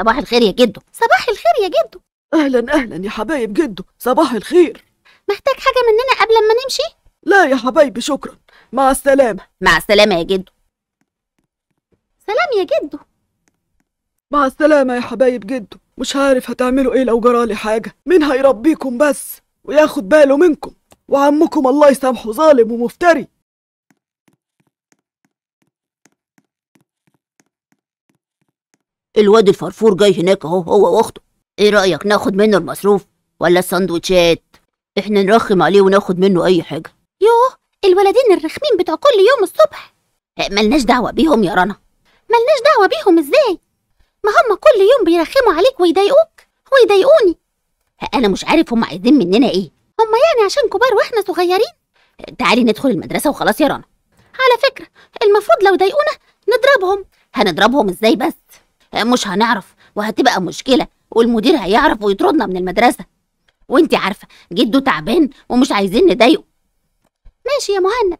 صباح الخير يا جدو صباح الخير يا جدو اهلا اهلا يا حبايب جدو صباح الخير محتاج حاجه مننا قبل ما نمشي لا يا حبايبي شكرا مع السلامه مع السلامه يا جدو سلام يا جدو مع السلامه يا حبايب جدو مش عارف هتعملوا ايه لو جرالي حاجه مين هيربيكم بس وياخد باله منكم وعمكم الله يسامحه ظالم ومفتري الواد الفرفور جاي هناك اهو هو واخته ايه رايك ناخد منه المصروف ولا السندوتشات احنا نرخم عليه وناخد منه اي حاجه يوه الولدين الرخمين بتوع كل يوم الصبح إيه، ملناش دعوه بيهم يا رنا ملناش دعوه بيهم ازاي ما هم كل يوم بيرخموا عليك ويضايقوك ويضايقوني إيه، انا مش عارف هم عايزين مننا ايه هم يعني عشان كبار واحنا صغيرين إيه، تعالي ندخل المدرسه وخلاص يا رنا على فكره المفروض لو ضايقونا نضربهم هنضربهم ازاي بس مش هنعرف وهتبقى مشكلة والمدير هيعرف ويطردنا من المدرسة وانت عارفة جده تعبان ومش عايزين نضايقه ماشي يا مهند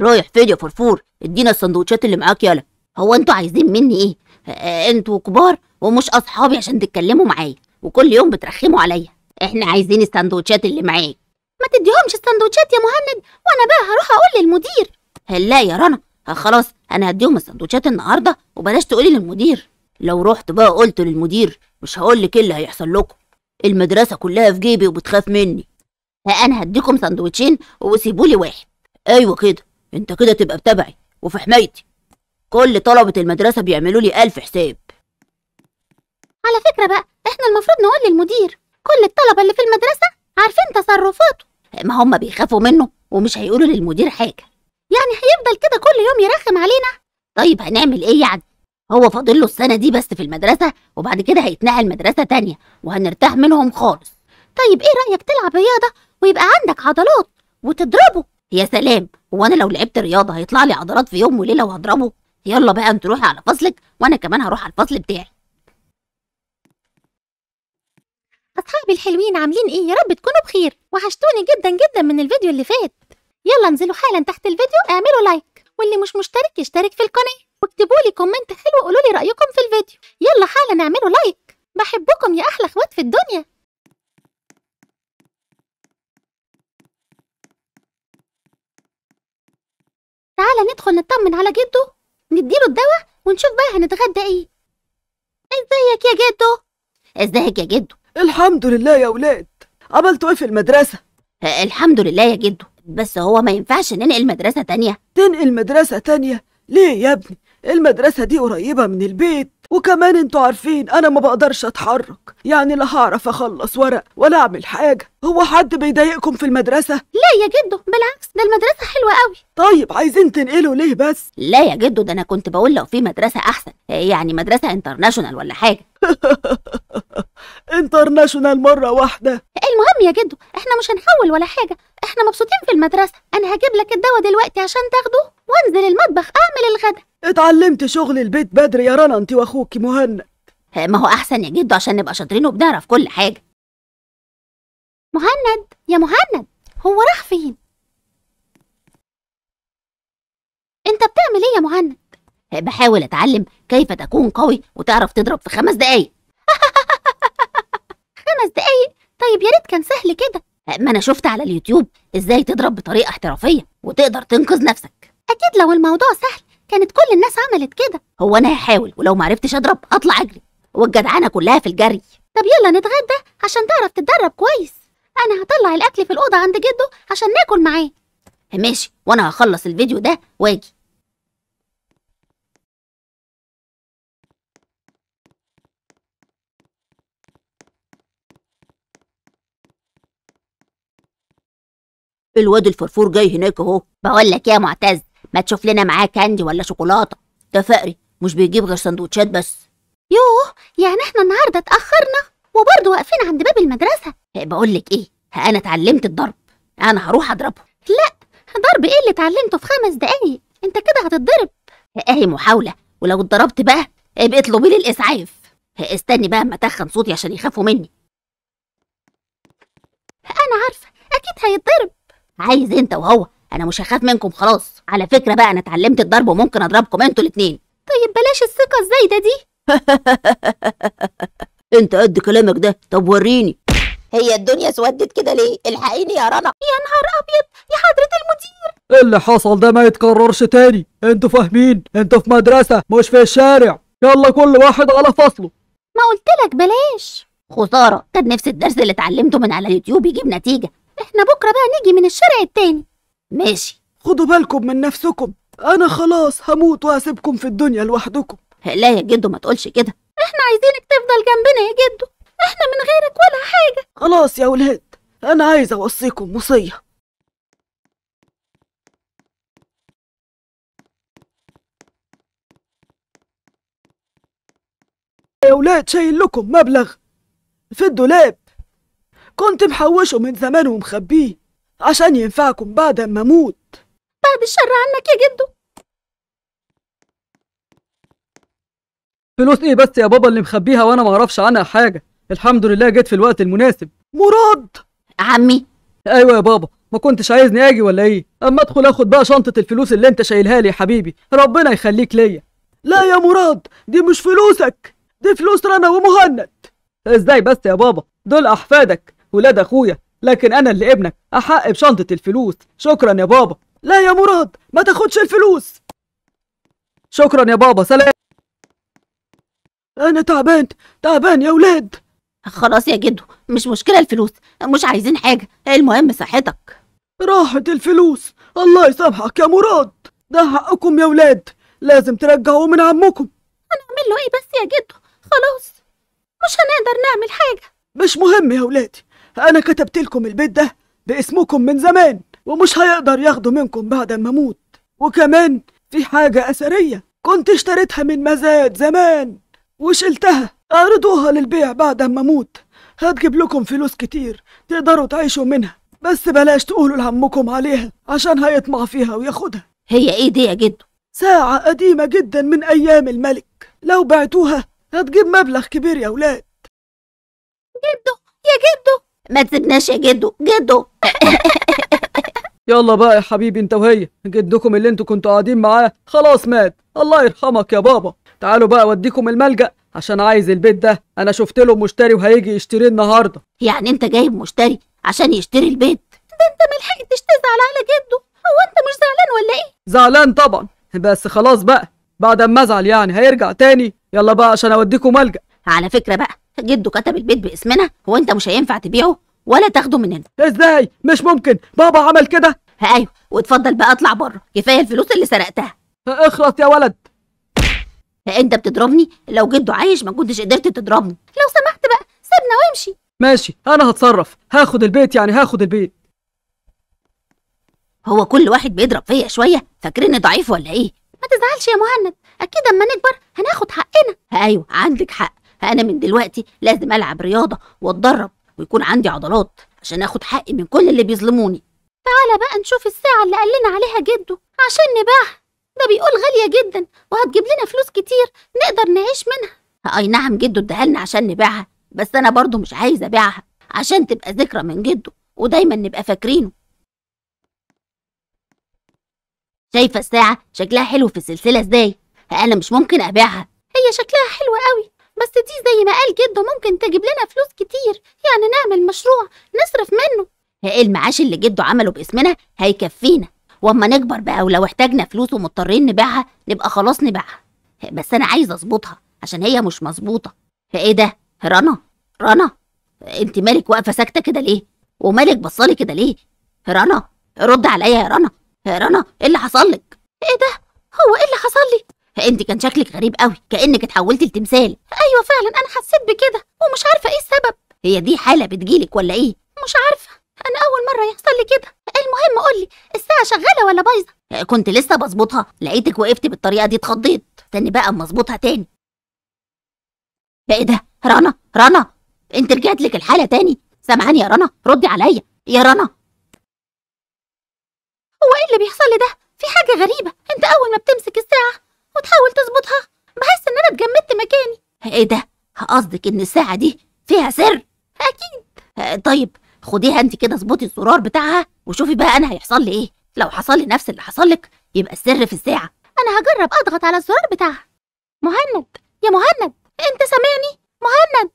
رايح فين يا فرفور ادينا السندوتشات اللي معاك يالا هو انتوا عايزين مني ايه آه، انتوا كبار ومش اصحابي عشان تتكلموا معايا وكل يوم بترخموا عليا احنا عايزين السندوتشات اللي معاك ما تديهمش السندوتشات يا مهند وانا بقى هروح اقول للمدير لا يا رنا آه، خلاص انا هديهم السندوتشات النهارده وبلاش تقولي للمدير لو رحت بقى قلت للمدير مش هقول لك ايه اللي هيحصل لكم المدرسه كلها في جيبي وبتخاف مني انا هديكم سندوتشين وسيبولي واحد ايوه كده انت كده تبقى بتبعي وفي حمايتي كل طلبه المدرسه بيعملوا لي ألف حساب على فكره بقى احنا المفروض نقول للمدير كل الطلبه اللي في المدرسه عارفين تصرفاته ما هم بيخافوا منه ومش هيقولوا للمدير حاجه يعني هيفضل كده كل يوم يرخم علينا طيب هنعمل ايه يعني هو فاضل له السنه دي بس في المدرسه وبعد كده هيتنقل مدرسه تانية وهنرتاح منهم خالص طيب ايه رايك تلعب رياضه ويبقى عندك عضلات وتضربه يا سلام هو انا لو لعبت رياضه هيطلع لي عضلات في يوم وليله وهضربه يلا بقى انت روحي على فصلك وانا كمان هروح على الفصل بتاعي اصحابي الحلوين عاملين ايه يا رب تكونوا بخير وحشتوني جدا جدا من الفيديو اللي فات يلا انزلوا حالا تحت الفيديو اعملوا لايك واللي مش مشترك يشترك في القناه واكتبوا لي كومنت حلو وقولوا لي رايكم في الفيديو يلا حالا اعملوا لايك بحبكم يا احلى اخوات في الدنيا تعالى ندخل نطمن على جدو نديله الدواء ونشوف بقى هنتغدى ايه ازيك يا جدو ازيك يا جدو الحمد لله يا ولاد عملتوا ايه في المدرسه الحمد لله يا جدو بس هو ما ينفعش ننقل مدرسة تانية تنقل مدرسة تانية؟ ليه يا ابني؟ المدرسة دي قريبة من البيت وكمان انتوا عارفين انا ما بقدرش اتحرك يعني لا هعرف اخلص ورق ولا اعمل حاجة هو حد بيضايقكم في المدرسة؟ لا يا جدو بالعكس ده المدرسة حلوة قوي طيب عايزين تنقلوا ليه بس؟ لا يا جدو ده انا كنت بقول لو في مدرسة احسن يعني مدرسة انترناشونال ولا حاجة انترناشونال مرة واحدة المهم يا جدو احنا مش هنحول ولا حاجة احنا مبسوطين في المدرسة أنا هجيب لك الدواء دلوقتي عشان تاخده وانزل المطبخ أعمل الغدا اتعلمت شغل البيت بدري يا رنا أنت وأخوكي مهند آه، ما هو أحسن يا جدو عشان نبقى شاطرين وبنعرف كل حاجة مهند يا مهند هو راح فين؟ أنت بتعمل إيه يا مهند؟ آه، بحاول أتعلم كيف تكون قوي وتعرف تضرب في خمس دقايق خمس دقايق؟ طيب يا ريت كان سهل كده ما انا شفت على اليوتيوب ازاي تضرب بطريقه احترافيه وتقدر تنقذ نفسك اكيد لو الموضوع سهل كانت كل الناس عملت كده هو انا هحاول ولو ما عرفتش اضرب اطلع اجري والجدعانه كلها في الجري طب يلا نتغدى عشان تعرف تتدرب كويس انا هطلع الاكل في الاوضه عند جده عشان ناكل معاه ماشي وانا هخلص الفيديو ده واجي الواد الفرفور جاي هناك اهو بقول لك يا معتز ما تشوف لنا معاه كاندي ولا شوكولاته ده فقري مش بيجيب غير سندوتشات بس يوه يعني احنا النهارده اتاخرنا وبرضه واقفين عند باب المدرسه إيه، بقول لك ايه انا اتعلمت الضرب انا هروح اضربه لا ضرب ايه اللي اتعلمته في خمس دقايق انت كده هتتضرب إيه، اهي محاوله ولو اتضربت بقى ابقى إيه، اطلبي لي الاسعاف استني بقى اما اتخن صوتي عشان يخافوا مني انا عارفه اكيد هيتضرب عايز انت وهو انا مش هخاف منكم خلاص على فكره بقى انا اتعلمت الضرب وممكن اضربكم انتوا الاثنين طيب بلاش الثقه الزايده دي انت قد كلامك ده طب وريني هي الدنيا سودت كده ليه الحقيني يا رنا يا نهار ابيض يا حضره المدير اللي حصل ده ما يتكررش تاني انتوا فاهمين انتوا في مدرسه مش في الشارع يلا كل واحد على فصله ما قلت لك بلاش خساره كان نفس الدرس اللي اتعلمته من على اليوتيوب يجيب نتيجه احنا بكرة بقى نيجي من الشارع التاني ماشي خدوا بالكم من نفسكم انا خلاص هموت وهسيبكم في الدنيا لوحدكم لا يا جدو ما تقولش كده احنا عايزينك تفضل جنبنا يا جدو احنا من غيرك ولا حاجة خلاص يا ولاد انا عايز اوصيكم وصية يا ولاد شايل لكم مبلغ في الدولاب كنت محوشه من زمان ومخبيه عشان ينفعكم بعد ما اموت بعد الشر عنك يا جدو فلوس ايه بس يا بابا اللي مخبيها وانا ما اعرفش عنها حاجه الحمد لله جيت في الوقت المناسب مراد عمي ايوه يا بابا ما كنتش عايزني اجي ولا ايه اما ادخل اخد بقى شنطه الفلوس اللي انت شايلها لي يا حبيبي ربنا يخليك ليا لا يا مراد دي مش فلوسك دي فلوس رنا ومهند ازاي بس يا بابا دول احفادك ولاد اخويا لكن انا اللي ابنك احق بشنطه الفلوس شكرا يا بابا لا يا مراد ما تاخدش الفلوس شكرا يا بابا سلام انا تعبان تعبان يا ولاد خلاص يا جدو مش مشكله الفلوس مش عايزين حاجه المهم صحتك راحت الفلوس الله يسامحك يا مراد ده حقكم يا ولاد لازم ترجعوه من عمكم هنعمل له ايه بس يا جدو خلاص مش هنقدر نعمل حاجه مش مهم يا ولادي أنا كتبت لكم البيت ده باسمكم من زمان ومش هيقدر ياخده منكم بعد ما أموت وكمان في حاجة أثرية كنت اشتريتها من مزاد زمان وشلتها أعرضوها للبيع بعد ما أموت هتجيب لكم فلوس كتير تقدروا تعيشوا منها بس بلاش تقولوا لعمكم عليها عشان هيطمع فيها وياخدها هي ايه دي يا جدو؟ ساعة قديمة جدا من أيام الملك لو بعتوها هتجيب مبلغ كبير يا ولاد جدو يا جدو ما تسيبناش يا جدو جدو يلا بقى يا حبيبي انت وهي جدكم اللي انتوا كنتوا قاعدين معاه خلاص مات الله يرحمك يا بابا تعالوا بقى اوديكم الملجأ عشان عايز البيت ده انا شفت له مشتري وهيجي يشتريه النهارده يعني انت جايب مشتري عشان يشتري البيت ده انت ما لحقتش تزعل على جدو هو انت مش زعلان ولا ايه زعلان طبعا بس خلاص بقى بعد ما ازعل يعني هيرجع تاني يلا بقى عشان اوديكم ملجأ على فكرة بقى جده كتب البيت باسمنا هو انت مش هينفع تبيعه ولا تاخده مننا ازاي مش ممكن بابا عمل كده ايوه واتفضل بقى اطلع بره كفايه الفلوس اللي سرقتها اخلص يا ولد انت بتضربني لو جده عايش ما كنتش قدرت تضربني لو سمحت بقى سيبنا وامشي ماشي انا هتصرف هاخد البيت يعني هاخد البيت هو كل واحد بيضرب فيا شويه فاكرني ضعيف ولا ايه ما تزعلش يا مهند اكيد اما نكبر هناخد حقنا ايوه عندك حق انا من دلوقتي لازم العب رياضه واتدرب ويكون عندي عضلات عشان اخد حقي من كل اللي بيظلموني تعالى بقى نشوف الساعه اللي قال لنا عليها جده عشان نباعها ده بيقول غاليه جدا وهتجيب لنا فلوس كتير نقدر نعيش منها اي نعم جده اداها لنا عشان نبيعها بس انا برضو مش عايزه ابيعها عشان تبقى ذكرى من جده ودايما نبقى فاكرينه شايفه الساعه شكلها حلو في السلسله ازاي انا مش ممكن ابيعها هي شكلها حلو قوي بس دي زي ما قال جده ممكن تجيب لنا فلوس كتير يعني نعمل مشروع نصرف منه إيه المعاش اللي جده عمله باسمنا هيكفينا واما نكبر بقى ولو احتاجنا فلوس ومضطرين نبيعها نبقى خلاص نبيعها إيه بس انا عايزه اظبطها عشان هي مش مظبوطه ايه ده رنا رنا انت مالك واقفه ساكته كده ليه ومالك بصالي كده ليه رنا رد عليا يا رنا يا إيه رنا ايه اللي حصل لك ايه ده هو ايه اللي حصل لي فانت كان شكلك غريب قوي كانك اتحولتي لتمثال ايوه فعلا انا حسيت بكده ومش عارفه ايه السبب هي دي حاله بتجيلك ولا ايه مش عارفه انا اول مره يحصل لي كده المهم قولي الساعه شغاله ولا بايظه أه، كنت لسه بظبطها لقيتك وقفت بالطريقه دي اتخضيت استني بقى اما اظبطها تاني ايه ده رنا رنا انت رجعت لك الحاله تاني سامعاني يا رنا ردي عليا يا رنا هو ايه اللي بيحصل لي ده في حاجه غريبه انت اول ما بتمسك الساعه وتحاول تظبطها بحس ان انا اتجمدت مكاني ايه ده قصدك ان الساعه دي فيها سر اكيد آه، طيب خديها انت كده اظبطي الزرار بتاعها وشوفي بقى انا هيحصل لي ايه لو حصل لي نفس اللي حصل لك يبقى السر في الساعه انا هجرب اضغط على الزرار بتاعها مهند يا مهند انت سامعني مهند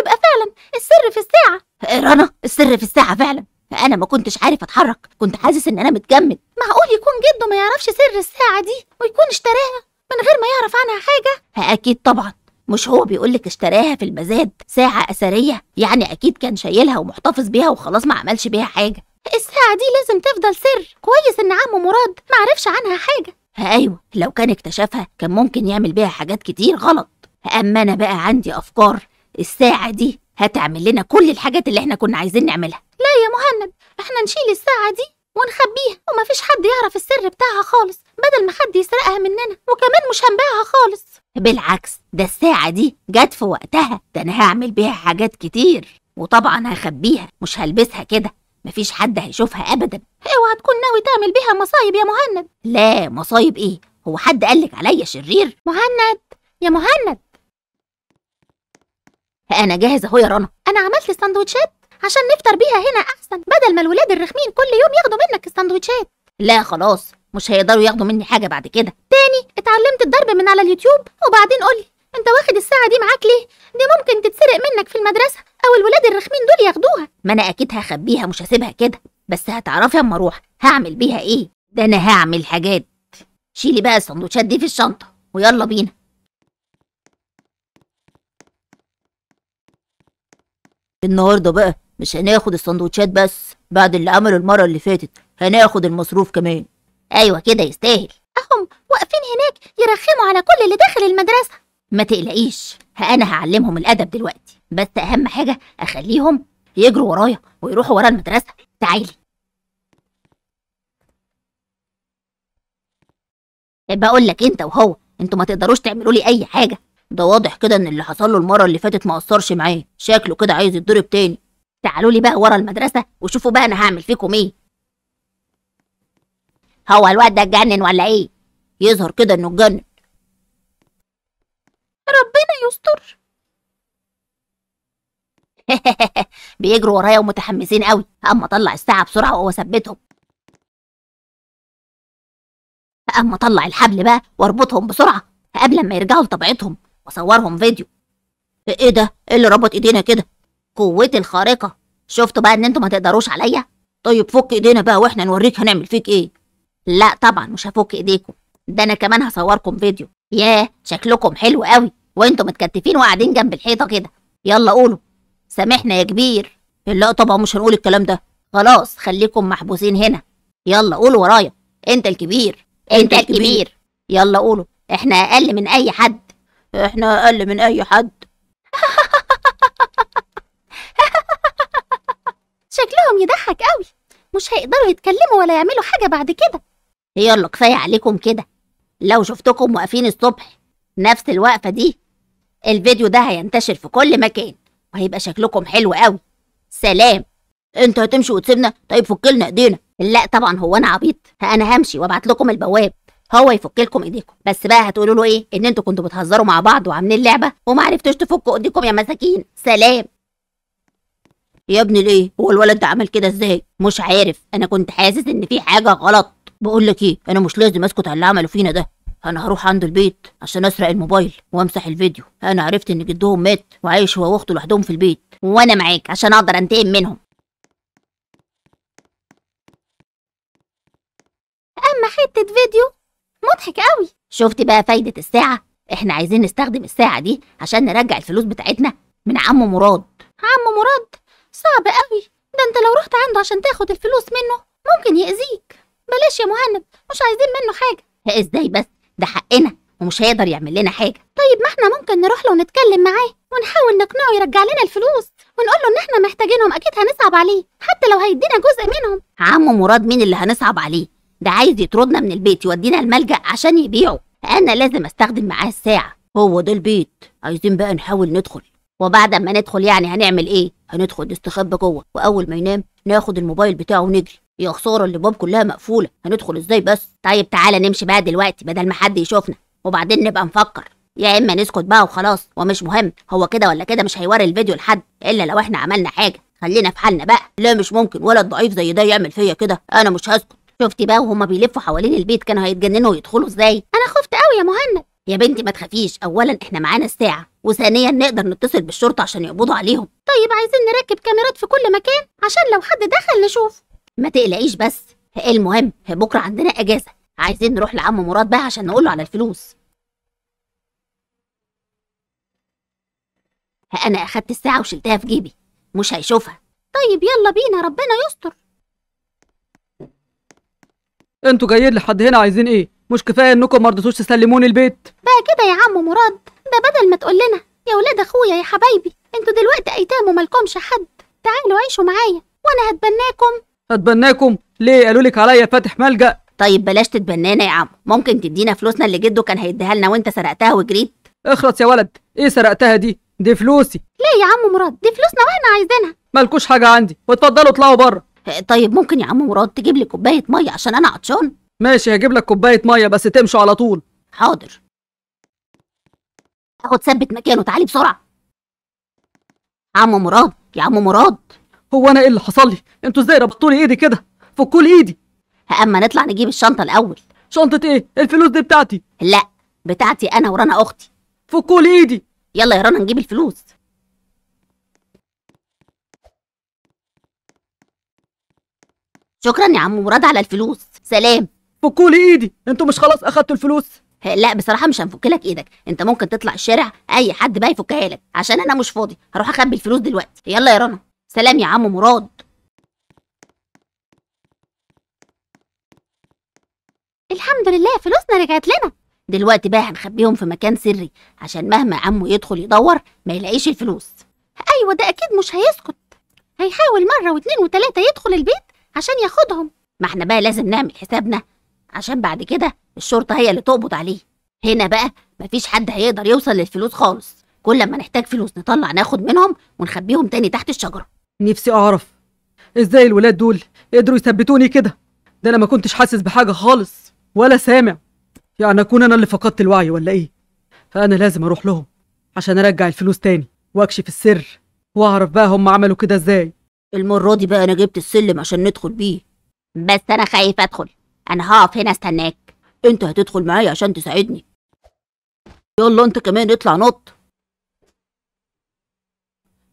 يبقى فعلا السر في الساعه آه، رنا السر في الساعه فعلا انا ما كنتش عارف اتحرك كنت حاسس ان انا متجمد معقول يكون جده ما يعرفش سر الساعه دي ويكون اشتراها من غير ما يعرف عنها حاجه اكيد طبعا مش هو بيقولك اشتراها في المزاد ساعه اثريه يعني اكيد كان شايلها ومحتفظ بيها وخلاص ما عملش بيها حاجه الساعه دي لازم تفضل سر كويس ان عم مراد ما عرفش عنها حاجه ايوه لو كان اكتشفها كان ممكن يعمل بيها حاجات كتير غلط اما انا بقى عندي افكار الساعه دي هتعمل لنا كل الحاجات اللي احنا كنا عايزين نعملها مهند احنا نشيل الساعة دي ونخبيها ومفيش حد يعرف السر بتاعها خالص بدل ما حد يسرقها مننا وكمان مش هنبيعها خالص بالعكس ده الساعة دي جت في وقتها ده أنا هعمل بيها حاجات كتير وطبعا هخبيها مش هلبسها كده مفيش حد هيشوفها أبدا اوعى تكون ناوي تعمل بيها مصايب يا مهند لا مصايب إيه هو حد قالك عليا شرير مهند يا مهند أنا جاهز أهو يا رنا أنا عملت سندوتشات عشان نفطر بيها هنا احسن بدل ما الولاد الرخمين كل يوم ياخدوا منك السندوتشات لا خلاص مش هيقدروا ياخدوا مني حاجه بعد كده تاني اتعلمت الضرب من على اليوتيوب وبعدين قولي انت واخد الساعه دي معاك ليه دي ممكن تتسرق منك في المدرسه او الولاد الرخمين دول ياخدوها ما انا اكيد هخبيها مش هسيبها كده بس هتعرفي اما اروح هعمل بيها ايه ده انا هعمل حاجات شيلي بقى السندوتشات دي في الشنطه ويلا بينا النهارده بقى مش هناخد السندوتشات بس بعد اللي عمله المرة اللي فاتت هناخد المصروف كمان أيوة كده يستاهل أهم واقفين هناك يرخموا على كل اللي داخل المدرسة ما تقلقيش أنا هعلمهم الأدب دلوقتي بس أهم حاجة أخليهم يجروا ورايا ويروحوا ورا المدرسة تعالي بقول لك انت وهو انتوا ما تقدروش تعملوا لي اي حاجه ده واضح كده ان اللي حصل له المره اللي فاتت ما قصرش معاه شكله كده عايز يتضرب تاني تعالوا لي بقى ورا المدرسة وشوفوا بقى أنا هعمل فيكم إيه هو الواد ده اتجنن ولا إيه يظهر كده إنه اتجنن ربنا يستر بيجروا ورايا ومتحمسين قوي اما اطلع الساعه بسرعه واثبتهم اما اطلع الحبل بقى واربطهم بسرعه قبل ما يرجعوا لطبيعتهم واصورهم فيديو ايه ده ايه اللي ربط ايدينا كده قوتي الخارقه شفتوا بقى ان انتوا ما تقدروش عليا طيب فك ايدينا بقى واحنا نوريك هنعمل فيك ايه لا طبعا مش هفك ايديكم ده انا كمان هصوركم فيديو ياه شكلكم حلو قوي وانتوا متكتفين وقاعدين جنب الحيطه كده يلا قولوا سامحنا يا كبير لا طبعا مش هنقول الكلام ده خلاص خليكم محبوسين هنا يلا قولوا ورايا انت الكبير انت, انت الكبير. الكبير يلا قولوا احنا اقل من اي حد احنا اقل من اي حد شكلهم يضحك قوي مش هيقدروا يتكلموا ولا يعملوا حاجة بعد كده يلا كفاية عليكم كده لو شفتكم واقفين الصبح نفس الوقفة دي الفيديو ده هينتشر في كل مكان وهيبقى شكلكم حلو قوي سلام انت هتمشي وتسيبنا طيب فكلنا ايدينا لا طبعا هو انا عبيط انا همشي وابعت لكم البواب هو يفك لكم ايديكم بس بقى هتقولوا له ايه ان انتوا كنتوا بتهزروا مع بعض وعاملين لعبه وما عرفتوش تفكوا ايديكم يا مساكين سلام يا ابني ليه هو الولد ده عمل كده ازاي مش عارف انا كنت حاسس ان في حاجه غلط بقول لك ايه انا مش لازم اسكت على اللي عمله فينا ده انا هروح عند البيت عشان اسرق الموبايل وامسح الفيديو انا عرفت ان جدهم مات وعايش هو واخته لوحدهم في البيت وانا معاك عشان اقدر انتقم منهم اما حته فيديو مضحك قوي شفت بقى فايده الساعه احنا عايزين نستخدم الساعه دي عشان نرجع الفلوس بتاعتنا من عم مراد عم مراد صعب قوي ده انت لو رحت عنده عشان تاخد الفلوس منه ممكن يأذيك بلاش يا مهند مش عايزين منه حاجة ازاي بس ده حقنا ومش هيقدر يعمل لنا حاجة طيب ما احنا ممكن نروح له ونتكلم معاه ونحاول نقنعه يرجع لنا الفلوس ونقول له ان احنا محتاجينهم اكيد هنصعب عليه حتى لو هيدينا جزء منهم عمو مراد مين اللي هنصعب عليه ده عايز يطردنا من البيت يودينا الملجأ عشان يبيعه انا لازم استخدم معاه الساعة هو ده البيت عايزين بقى نحاول ندخل وبعد ما ندخل يعني هنعمل ايه هندخل نستخبى جوه واول ما ينام ناخد الموبايل بتاعه ونجري يا خساره الباب كلها مقفوله هندخل ازاي بس طيب تعالى نمشي بقى دلوقتي بدل ما حد يشوفنا وبعدين نبقى نفكر يا اما نسكت بقى وخلاص ومش مهم هو كده ولا كده مش هيوري الفيديو لحد الا لو احنا عملنا حاجه خلينا في حالنا بقى لا مش ممكن ولد ضعيف زي ده يعمل فيا كده انا مش هسكت شفتي بقى وهما بيلفوا حوالين البيت كانوا هيتجننوا ويدخلوا ازاي انا خفت قوي يا مهند يا بنتي ما تخافيش اولا احنا معانا الساعه وثانيا نقدر نتصل بالشرطه عشان يقبضوا عليهم طيب عايزين نركب كاميرات في كل مكان عشان لو حد دخل نشوف ما تقلقيش بس إيه المهم إيه بكره عندنا اجازه عايزين نروح لعم مراد بقى عشان نقول له على الفلوس انا اخدت الساعه وشلتها في جيبي مش هيشوفها طيب يلا بينا ربنا يستر انتوا جايين لحد هنا عايزين ايه مش كفايه انكم ما رضيتوش تسلموني البيت بقى كده يا عم مراد ده بدل ما تقول لنا يا ولاد اخويا يا حبايبي انتوا دلوقتي ايتام ومالكمش حد تعالوا عيشوا معايا وانا هتبناكم هتبناكم ليه قالوا لك عليا فاتح ملجا طيب بلاش تتبنانا يا عم ممكن تدينا فلوسنا اللي جده كان هيديها لنا وانت سرقتها وجريت اخرس يا ولد ايه سرقتها دي دي فلوسي ليه يا عم مراد دي فلوسنا واحنا عايزينها مالكوش حاجه عندي واتفضلوا اطلعوا بره طيب ممكن يا عم مراد تجيب لي كوبايه ميه عشان انا عطشان ماشي هجيب لك كوبايه ميه بس تمشوا على طول حاضر هاخد ثبت مكانه تعالي بسرعه عم مراد يا عم مراد هو انا ايه اللي حصل لي انتوا ازاي ربطتوا لي ايدي كده فكوا لي ايدي اما نطلع نجيب الشنطه الاول شنطه ايه الفلوس دي بتاعتي لا بتاعتي انا ورنا اختي فكوا لي ايدي يلا يا رنا نجيب الفلوس شكرا يا عم مراد على الفلوس سلام فكوا لي ايدي انتوا مش خلاص اخدتوا الفلوس لا بصراحه مش هنفك لك ايدك انت ممكن تطلع الشارع اي حد بقى يفكها لك عشان انا مش فاضي هروح اخبي الفلوس دلوقتي يلا يا رنا سلام يا عم مراد الحمد لله فلوسنا رجعت لنا دلوقتي بقى هنخبيهم في مكان سري عشان مهما عمو يدخل يدور ما يلاقيش الفلوس ايوه ده اكيد مش هيسكت هيحاول مره واتنين وتلاته يدخل البيت عشان ياخدهم ما احنا بقى لازم نعمل حسابنا عشان بعد كده الشرطة هي اللي تقبض عليه هنا بقى مفيش حد هيقدر يوصل للفلوس خالص كل ما نحتاج فلوس نطلع ناخد منهم ونخبيهم تاني تحت الشجرة نفسي أعرف إزاي الولاد دول قدروا يثبتوني كده ده أنا ما كنتش حاسس بحاجة خالص ولا سامع يعني أكون أنا اللي فقدت الوعي ولا إيه فأنا لازم أروح لهم عشان أرجع الفلوس تاني وأكشف السر وأعرف بقى هم عملوا كده إزاي المرة دي بقى أنا جبت السلم عشان ندخل بيه بس أنا خايف أدخل انا هقف هنا استناك انت هتدخل معايا عشان تساعدني يلا انت كمان اطلع نط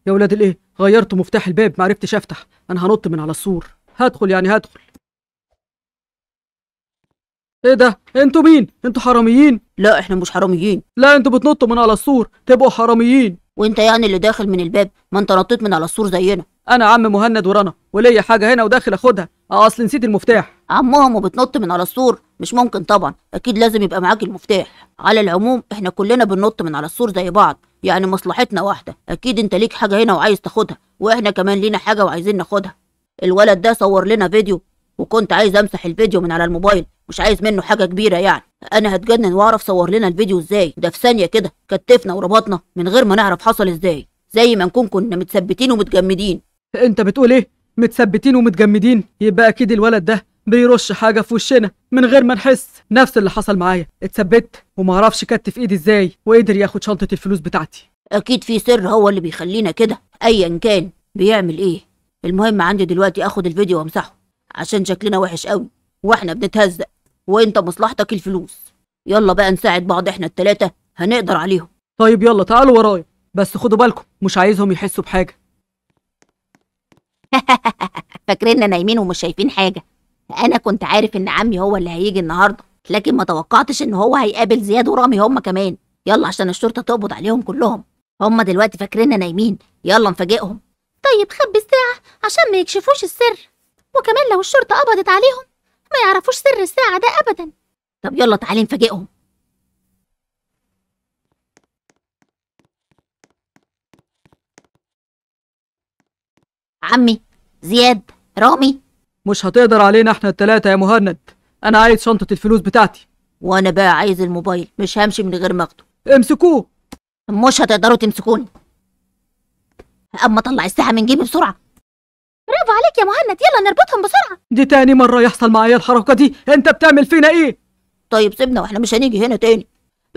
يا ولاد الايه غيرت مفتاح الباب معرفتش افتح انا هنط من على السور هدخل يعني هدخل ايه ده انتوا مين انتوا حراميين لا احنا مش حراميين لا انتوا بتنطوا من على السور تبقوا حراميين وانت يعني اللي داخل من الباب ما انت نطيت من على السور زينا انا عم مهند ورنا وليا حاجه هنا وداخل اخدها اه اصل نسيت المفتاح ما وبتنط من على السور مش ممكن طبعا اكيد لازم يبقى معاك المفتاح على العموم احنا كلنا بننط من على السور زي بعض يعني مصلحتنا واحده اكيد انت ليك حاجه هنا وعايز تاخدها واحنا كمان لينا حاجه وعايزين ناخدها الولد ده صور لنا فيديو وكنت عايز امسح الفيديو من على الموبايل مش عايز منه حاجه كبيره يعني انا هتجنن واعرف صور لنا الفيديو ازاي ده في ثانيه كده كتفنا وربطنا من غير ما نعرف حصل ازاي زي ما نكون كنا متثبتين ومتجمدين انت بتقول ايه متثبتين ومتجمدين يبقى اكيد الولد ده بيرش حاجه في وشنا من غير ما نحس نفس اللي حصل معايا اتثبت ومعرفش كتف ايدي ازاي وقدر ياخد شنطه الفلوس بتاعتي اكيد في سر هو اللي بيخلينا كده ايا كان بيعمل ايه المهم عندي دلوقتي اخد الفيديو وامسحه عشان شكلنا وحش قوي واحنا بنتهزق وانت مصلحتك الفلوس يلا بقى نساعد بعض احنا التلاتة هنقدر عليهم طيب يلا تعالوا ورايا بس خدوا بالكم مش عايزهم يحسوا بحاجه فاكريننا نايمين ومش شايفين حاجه انا كنت عارف ان عمي هو اللي هيجي النهارده لكن ما توقعتش ان هو هيقابل زياد ورامي هما كمان يلا عشان الشرطه تقبض عليهم كلهم هما دلوقتي فاكريننا نايمين يلا نفاجئهم طيب خبي الساعه عشان ما يكشفوش السر وكمان لو الشرطه قبضت عليهم ما يعرفوش سر الساعه ده ابدا طب يلا تعالي نفاجئهم عمي زياد رامي مش هتقدر علينا احنا التلاتة يا مهند انا عايز شنطة الفلوس بتاعتي وانا بقى عايز الموبايل مش همشي من غير ما اخده امسكوه مش هتقدروا تمسكوني اما اطلع الساحة من جيبي بسرعة برافو عليك يا مهند يلا نربطهم بسرعة دي تاني مرة يحصل معايا الحركة دي انت بتعمل فينا ايه طيب سيبنا واحنا مش هنيجي هنا تاني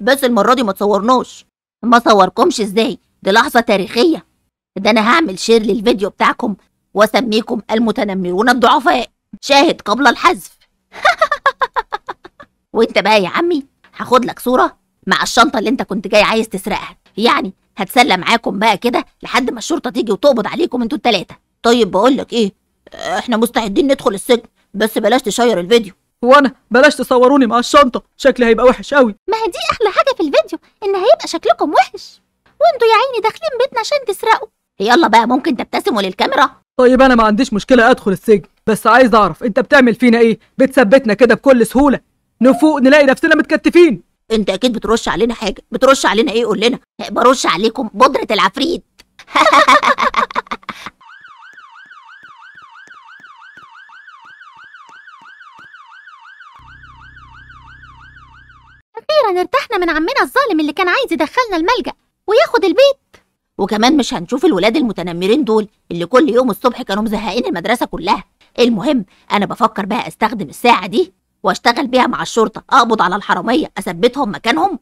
بس المرة دي ما تصورناش ما صوركمش ازاي دي لحظة تاريخية ده انا هعمل شير للفيديو بتاعكم واسميكم المتنمرون الضعفاء شاهد قبل الحذف وانت بقى يا عمي هاخد لك صوره مع الشنطه اللي انت كنت جاي عايز تسرقها يعني هتسلى معاكم بقى كده لحد ما الشرطه تيجي وتقبض عليكم انتوا الثلاثه طيب بقول لك ايه آه، احنا مستعدين ندخل السجن بس بلاش تشير الفيديو وانا بلاش تصوروني مع الشنطه شكلي هيبقى وحش قوي ما هي دي احلى حاجه في الفيديو ان هيبقى شكلكم وحش وانتوا يا عيني داخلين بيتنا عشان تسرقوا يلا بقى ممكن تبتسموا للكاميرا طيب انا ما عنديش مشكله ادخل السجن بس عايز اعرف انت بتعمل فينا ايه بتثبتنا كده بكل سهوله نفوق نلاقي نفسنا متكتفين انت اكيد بترش علينا حاجه بترش علينا ايه قول لنا برش عليكم بودره العفريت اخيرا ارتحنا من عمنا الظالم اللي كان عايز يدخلنا الملجأ وياخد البيت وكمان مش هنشوف الولاد المتنمرين دول اللي كل يوم الصبح كانوا مزهقين المدرسه كلها المهم انا بفكر بقى استخدم الساعه دي واشتغل بيها مع الشرطه اقبض على الحراميه اثبتهم مكانهم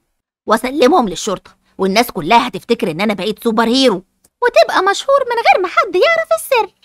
واسلمهم للشرطه والناس كلها هتفتكر ان انا بقيت سوبر هيرو وتبقى مشهور من غير ما حد يعرف السر